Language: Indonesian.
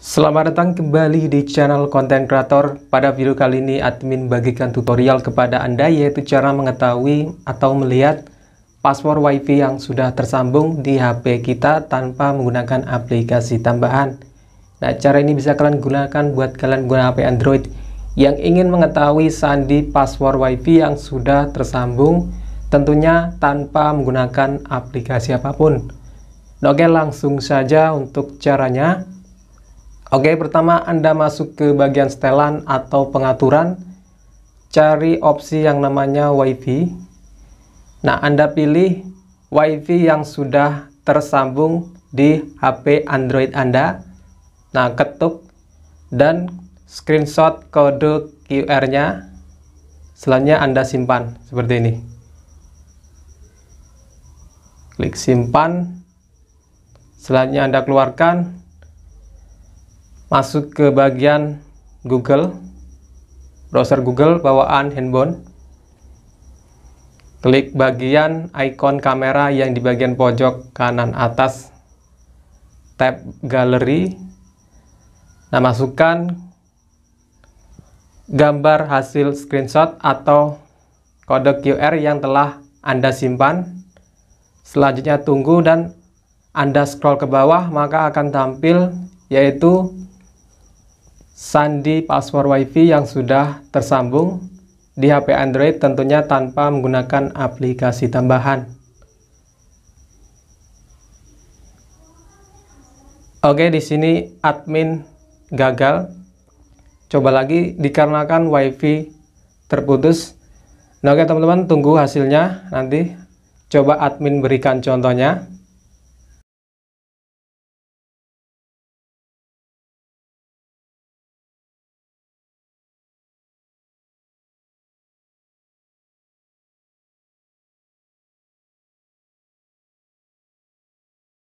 Selamat datang kembali di channel konten kreator. Pada video kali ini admin bagikan tutorial kepada Anda yaitu cara mengetahui atau melihat password WiFi yang sudah tersambung di HP kita tanpa menggunakan aplikasi tambahan. Nah, cara ini bisa kalian gunakan buat kalian guna HP Android yang ingin mengetahui sandi password WiFi yang sudah tersambung tentunya tanpa menggunakan aplikasi apapun. Nah, oke, langsung saja untuk caranya. Oke, pertama Anda masuk ke bagian setelan atau pengaturan. Cari opsi yang namanya WiFi. Nah, Anda pilih WiFi yang sudah tersambung di HP Android Anda. Nah, ketuk dan screenshot kode QR-nya. Selanjutnya Anda simpan seperti ini. Klik simpan. Selanjutnya Anda keluarkan masuk ke bagian Google browser Google bawaan handphone klik bagian ikon kamera yang di bagian pojok kanan atas tab galeri nah masukkan gambar hasil screenshot atau kode QR yang telah Anda simpan selanjutnya tunggu dan Anda scroll ke bawah maka akan tampil yaitu sandi password WiFi yang sudah tersambung di HP Android tentunya tanpa menggunakan aplikasi tambahan. Oke, di sini admin gagal. Coba lagi dikarenakan WiFi terputus. Nah, oke teman-teman, tunggu hasilnya nanti. Coba admin berikan contohnya.